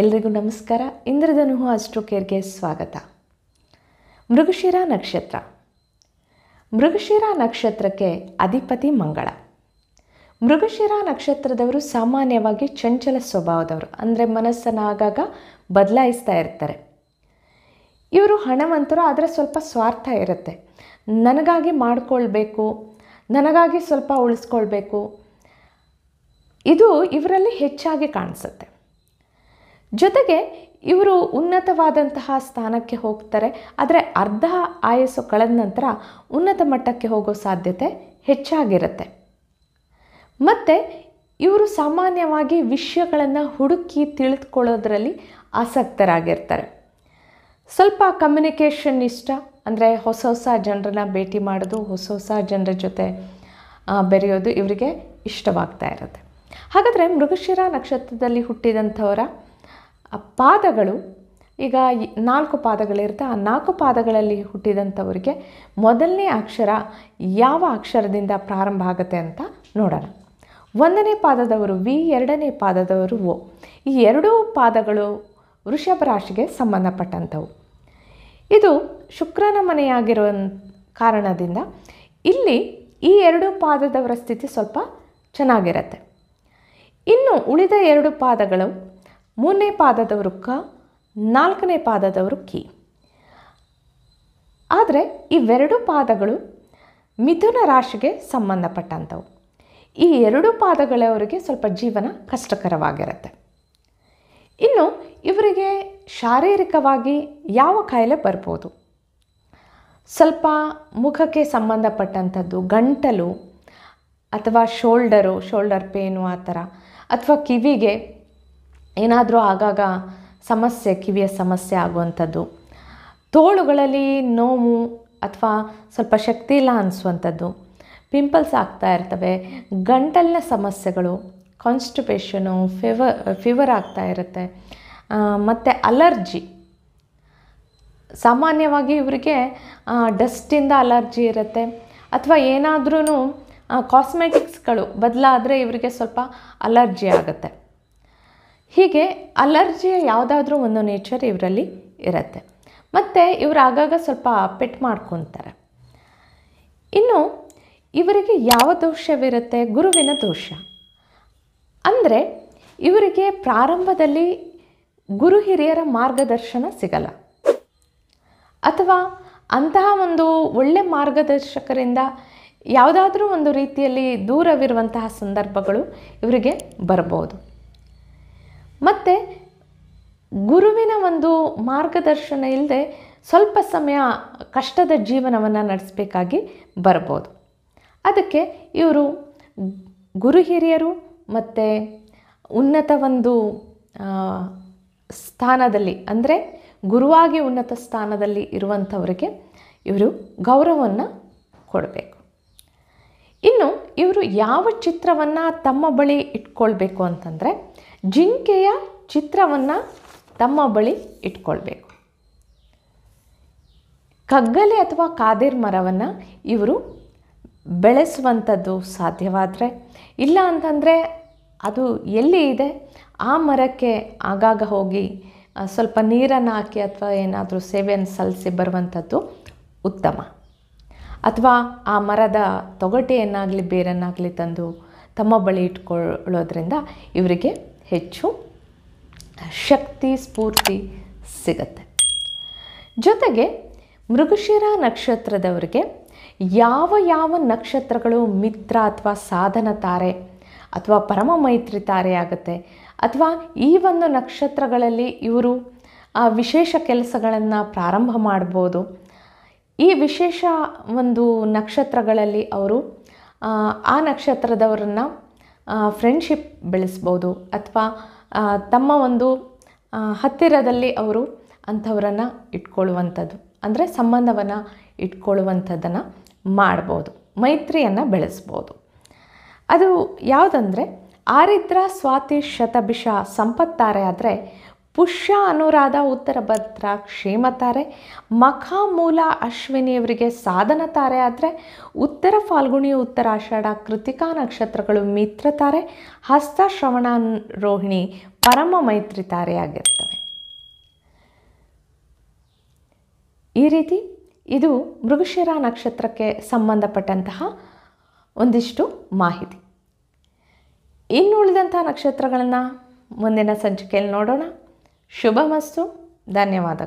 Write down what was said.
ಎಲ್ರಿಗೂ ನಮಸ್ಕಾರ ಇಂದ್ರಧನುಹು ಅಸ್ಟ್ರೋ ಕೇರ್ಗೆ ಸ್ವಾಗತ ಮೃಗಶಿರ ನಕ್ಷತ್ರ ಮೃಗಶಿರ ನಕ್ಷತ್ರಕ್ಕೆ ಅಧಿಪತಿ ಮಂಗಳ ಮೃಗಶಿರ ನಕ್ಷತ್ರದವರು ಸಾಮಾನ್ಯವಾಗಿ ಚಂಚಲ ಸ್ವಭಾವದವರು ಅಂದರೆ ಮನಸ್ಸನ್ನು ಆಗಾಗ ಬದಲಾಯಿಸ್ತಾ ಇರ್ತಾರೆ ಇವರು ಹಣವಂತರು ಆದರೆ ಸ್ವಲ್ಪ ಸ್ವಾರ್ಥ ಇರುತ್ತೆ ನನಗಾಗಿ ಮಾಡಿಕೊಳ್ಬೇಕು ನನಗಾಗಿ ಸ್ವಲ್ಪ ಉಳಿಸ್ಕೊಳ್ಬೇಕು ಇದು ಇವರಲ್ಲಿ ಹೆಚ್ಚಾಗಿ ಕಾಣಿಸುತ್ತೆ ಜೊತೆಗೆ ಇವರು ಉನ್ನತವಾದಂತಹ ಸ್ಥಾನಕ್ಕೆ ಹೋಗ್ತಾರೆ ಆದರೆ ಅರ್ಧ ಆಯಸ್ಸು ಕಳೆದ ನಂತರ ಉನ್ನತ ಮಟ್ಟಕ್ಕೆ ಹೋಗೋ ಸಾಧ್ಯತೆ ಹೆಚ್ಚಾಗಿರುತ್ತೆ ಮತ್ತು ಇವರು ಸಾಮಾನ್ಯವಾಗಿ ವಿಷಯಗಳನ್ನು ಹುಡುಕಿ ತಿಳಿದುಕೊಳ್ಳೋದ್ರಲ್ಲಿ ಆಸಕ್ತರಾಗಿರ್ತಾರೆ ಸ್ವಲ್ಪ ಕಮ್ಯುನಿಕೇಷನ್ ಇಷ್ಟ ಅಂದರೆ ಹೊಸ ಹೊಸ ಜನರನ್ನ ಭೇಟಿ ಮಾಡೋದು ಹೊಸ ಹೊಸ ಜನರ ಜೊತೆ ಬೆರೆಯೋದು ಇವರಿಗೆ ಇಷ್ಟವಾಗ್ತಾ ಇರುತ್ತೆ ಹಾಗಾದರೆ ಮೃಗಶಿರ ನಕ್ಷತ್ರದಲ್ಲಿ ಹುಟ್ಟಿದಂಥವರ ಆ ಪಾದಗಳು ಈಗ ನಾಲ್ಕು ಪಾದಗಳಿರುತ್ತೆ ಆ ನಾಲ್ಕು ಪಾದಗಳಲ್ಲಿ ಹುಟ್ಟಿದಂಥವರಿಗೆ ಮೊದಲನೇ ಅಕ್ಷರ ಯಾವ ಅಕ್ಷರದಿಂದ ಪ್ರಾರಂಭ ಆಗುತ್ತೆ ಅಂತ ನೋಡೋಣ ಒಂದನೇ ಪಾದದವರು ವಿ ಎರಡನೇ ಪಾದದವರು ಓ ಈ ಎರಡೂ ಪಾದಗಳು ವೃಷಭ ರಾಶಿಗೆ ಸಂಬಂಧಪಟ್ಟಂಥವು ಇದು ಶುಕ್ರನ ಮನೆಯಾಗಿರೋ ಕಾರಣದಿಂದ ಇಲ್ಲಿ ಈ ಎರಡು ಪಾದದವರ ಸ್ಥಿತಿ ಸ್ವಲ್ಪ ಚೆನ್ನಾಗಿರುತ್ತೆ ಇನ್ನು ಉಳಿದ ಎರಡು ಪಾದಗಳು ಮೂರನೇ ಪಾದದವರು ಕ ನಾಲ್ಕನೇ ಪಾದದವರು ಕಿ ಆದರೆ ಇವೆರಡು ಪಾದಗಳು ಮಿಥುನ ರಾಶಿಗೆ ಸಂಬಂಧಪಟ್ಟಂಥವು ಈ ಎರಡು ಪಾದಗಳವರಿಗೆ ಸ್ವಲ್ಪ ಜೀವನ ಕಷ್ಟಕರವಾಗಿರುತ್ತೆ ಇನ್ನು ಇವರಿಗೆ ಶಾರೀರಿಕವಾಗಿ ಯಾವ ಕಾಯಿಲೆ ಬರ್ಬೋದು ಸ್ವಲ್ಪ ಮುಖಕ್ಕೆ ಸಂಬಂಧಪಟ್ಟಂಥದ್ದು ಗಂಟಲು ಅಥವಾ ಶೋಲ್ಡರು ಶೋಲ್ಡರ್ ಪೇನು ಆ ಥರ ಅಥವಾ ಕಿವಿಗೆ ಏನಾದರೂ ಆಗಾಗ ಸಮಸ್ಯೆ ಕಿವಿಯ ಸಮಸ್ಯೆ ಆಗುವಂಥದ್ದು ತೋಳುಗಳಲ್ಲಿ ನೋವು ಅಥವಾ ಸ್ವಲ್ಪ ಶಕ್ತಿ ಇಲ್ಲ ಅನಿಸುವಂಥದ್ದು ಪಿಂಪಲ್ಸ್ ಆಗ್ತಾ ಇರ್ತವೆ ಗಂಟಲಿನ ಸಮಸ್ಯೆಗಳು ಕಾನ್ಸ್ಟಿಪೇಷನು ಫಿವರ್ ಆಗ್ತಾ ಇರುತ್ತೆ ಮತ್ತು ಅಲರ್ಜಿ ಸಾಮಾನ್ಯವಾಗಿ ಇವರಿಗೆ ಡಸ್ಟಿಂದ ಅಲರ್ಜಿ ಇರುತ್ತೆ ಅಥವಾ ಏನಾದ್ರೂ ಕಾಸ್ಮೆಟಿಕ್ಸ್ಗಳು ಬದಲಾದರೆ ಇವರಿಗೆ ಸ್ವಲ್ಪ ಅಲರ್ಜಿ ಆಗುತ್ತೆ ಹೀಗೆ ಅಲರ್ಜಿಯ ಯಾವುದಾದ್ರೂ ಒಂದು ನೇಚರ್ ಇವರಲ್ಲಿ ಇರುತ್ತೆ ಮತ್ತು ಇವರು ಆಗಾಗ ಸ್ವಲ್ಪ ಪೆಟ್ ಮಾಡ್ಕೊತಾರೆ ಇನ್ನು ಇವರಿಗೆ ಯಾವ ದೋಷವಿರುತ್ತೆ ಗುರುವಿನ ದೋಷ ಅಂದರೆ ಇವರಿಗೆ ಪ್ರಾರಂಭದಲ್ಲಿ ಗುರು ಹಿರಿಯರ ಮಾರ್ಗದರ್ಶನ ಸಿಗಲ್ಲ ಅಥವಾ ಅಂತಹ ಒಂದು ಒಳ್ಳೆ ಮಾರ್ಗದರ್ಶಕರಿಂದ ಯಾವುದಾದ್ರೂ ಒಂದು ರೀತಿಯಲ್ಲಿ ದೂರವಿರುವಂತಹ ಸಂದರ್ಭಗಳು ಇವರಿಗೆ ಬರ್ಬೋದು ಮತ್ತು ಗುರುವಿನ ಒಂದು ಮಾರ್ಗದರ್ಶನ ಇಲ್ಲದೆ ಸ್ವಲ್ಪ ಸಮಯ ಕಷ್ಟದ ಜೀವನವನ್ನು ನಡೆಸಬೇಕಾಗಿ ಬರ್ಬೋದು ಅದಕ್ಕೆ ಇವರು ಗುರು ಹಿರಿಯರು ಮತ್ತು ಉನ್ನತ ಒಂದು ಸ್ಥಾನದಲ್ಲಿ ಅಂದರೆ ಗುರುವಾಗಿ ಉನ್ನತ ಸ್ಥಾನದಲ್ಲಿ ಇರುವಂಥವರಿಗೆ ಇವರು ಗೌರವವನ್ನು ಕೊಡಬೇಕು ಇನ್ನು ಇವರು ಯಾವ ಚಿತ್ರವನ್ನು ತಮ್ಮ ಬಳಿ ಇಟ್ಕೊಳ್ಬೇಕು ಅಂತಂದರೆ ಜಿಂಕೆಯ ಚಿತ್ರವನ್ನು ತಮ್ಮ ಬಳಿ ಇಟ್ಕೊಳ್ಬೇಕು ಕಗ್ಗಲೆ ಅಥವಾ ಕಾದಿರ್ ಮರವನ್ನು ಇವರು ಬೆಳೆಸುವಂಥದ್ದು ಸಾಧ್ಯವಾದರೆ ಇಲ್ಲ ಅಂತಂದರೆ ಅದು ಎಲ್ಲಿ ಇದೆ ಆ ಮರಕ್ಕೆ ಆಗಾಗ ಹೋಗಿ ಸ್ವಲ್ಪ ನೀರನ್ನು ಹಾಕಿ ಅಥವಾ ಏನಾದರೂ ಸೇವೆಯನ್ನು ಸಲ್ಲಿಸಿ ಬರುವಂಥದ್ದು ಉತ್ತಮ ಅಥವಾ ಆ ಮರದ ತೊಗಟೆಯನ್ನಾಗಲಿ ಬೇರನ್ನಾಗಲಿ ತಂದು ತಮ್ಮ ಬಳಿ ಇಟ್ಕೊಳ್ಳೋದ್ರಿಂದ ಇವರಿಗೆ ಹೆಚ್ಚು ಶಕ್ತಿ ಸ್ಫೂರ್ತಿ ಸಿಗತ್ತೆ ಜೊತೆಗೆ ಮೃಗಶಿರ ನಕ್ಷತ್ರದವರಿಗೆ ಯಾವ ಯಾವ ನಕ್ಷತ್ರಗಳು ಮಿತ್ರ ಅಥವಾ ಸಾಧನ ತಾರೆ ಅಥವಾ ಪರಮ ಮೈತ್ರಿ ತಾರೆ ಆಗುತ್ತೆ ಅಥವಾ ಈ ಒಂದು ನಕ್ಷತ್ರಗಳಲ್ಲಿ ಇವರು ಆ ವಿಶೇಷ ಕೆಲಸಗಳನ್ನು ಪ್ರಾರಂಭ ಮಾಡ್ಬೋದು ಈ ವಿಶೇಷ ಒಂದು ನಕ್ಷತ್ರಗಳಲ್ಲಿ ಅವರು ಆ ನಕ್ಷತ್ರದವರನ್ನು ಫ್ರೆಂಡ್ಶಿಪ್ ಬೆಳೆಸ್ಬೋದು ಅಥವಾ ತಮ್ಮ ಒಂದು ಹತ್ತಿರದಲ್ಲಿ ಅವರು ಅಂಥವ್ರನ್ನು ಇಟ್ಕೊಳ್ಳುವಂಥದ್ದು ಅಂದರೆ ಸಂಬಂಧವನ್ನು ಇಟ್ಕೊಳ್ಳುವಂಥದ್ದನ್ನು ಮಾಡ್ಬೋದು ಮೈತ್ರಿಯನ್ನು ಬೆಳೆಸ್ಬೋದು ಅದು ಯಾವುದಂದರೆ ಆರಿದ್ರ ಸ್ವಾತಿ ಶತಭಿಷ ಸಂಪತ್ತಾರೆ ಆದರೆ ಪುಷ್ಯ ಅನುರಾಧ ಉತ್ತರ ಭದ್ರ ಕ್ಷೇಮ ತಾರೆ ಮಖ ಮೂಲ ಅಶ್ವಿನಿಯವರಿಗೆ ಸಾಧನ ತಾರೆ ಆದರೆ ಉತ್ತರ ಫಾಲ್ಗುಣಿ ಉತ್ತರ ಆಷಾಢ ಕೃತಿಕಾ ನಕ್ಷತ್ರಗಳು ಮಿತ್ರ ತಾರೆ ಹಸ್ತ ಶ್ರವಣ ರೋಹಿಣಿ ಪರಮ ಮೈತ್ರಿ ತಾರೆಯಾಗಿರ್ತವೆ ಈ ರೀತಿ ಇದು ಮೃಗಶಿರ ನಕ್ಷತ್ರಕ್ಕೆ ಸಂಬಂಧಪಟ್ಟಂತಹ ಒಂದಿಷ್ಟು ಮಾಹಿತಿ ಇನ್ನುಳಿದಂತಹ ನಕ್ಷತ್ರಗಳನ್ನು ಮುಂದಿನ ಸಂಚಿಕೆಯಲ್ಲಿ ನೋಡೋಣ శుభమస్తు ధన్యవాదాలు